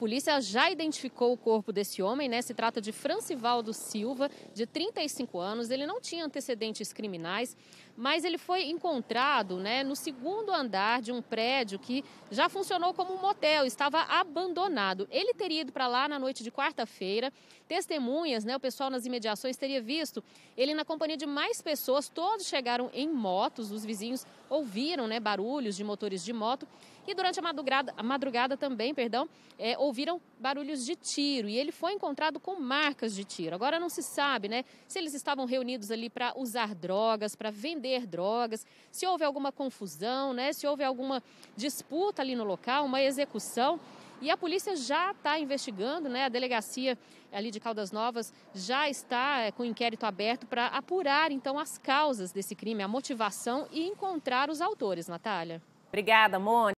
polícia já identificou o corpo desse homem, né? Se trata de Francivaldo Silva, de 35 anos. Ele não tinha antecedentes criminais, mas ele foi encontrado, né, no segundo andar de um prédio que já funcionou como um motel, estava abandonado. Ele teria ido para lá na noite de quarta-feira. Testemunhas, né, o pessoal nas imediações teria visto ele na companhia de mais pessoas, todos chegaram em motos, os vizinhos ouviram, né, barulhos de motores de moto. E durante a madrugada, a madrugada também, perdão, é, ouviram barulhos de tiro e ele foi encontrado com marcas de tiro. Agora não se sabe, né, se eles estavam reunidos ali para usar drogas, para vender drogas, se houve alguma confusão, né, se houve alguma disputa ali no local, uma execução. E a polícia já está investigando, né? A delegacia ali de Caldas Novas já está eh, com o inquérito aberto para apurar então as causas desse crime, a motivação e encontrar os autores, Natália. Obrigada, Mônica.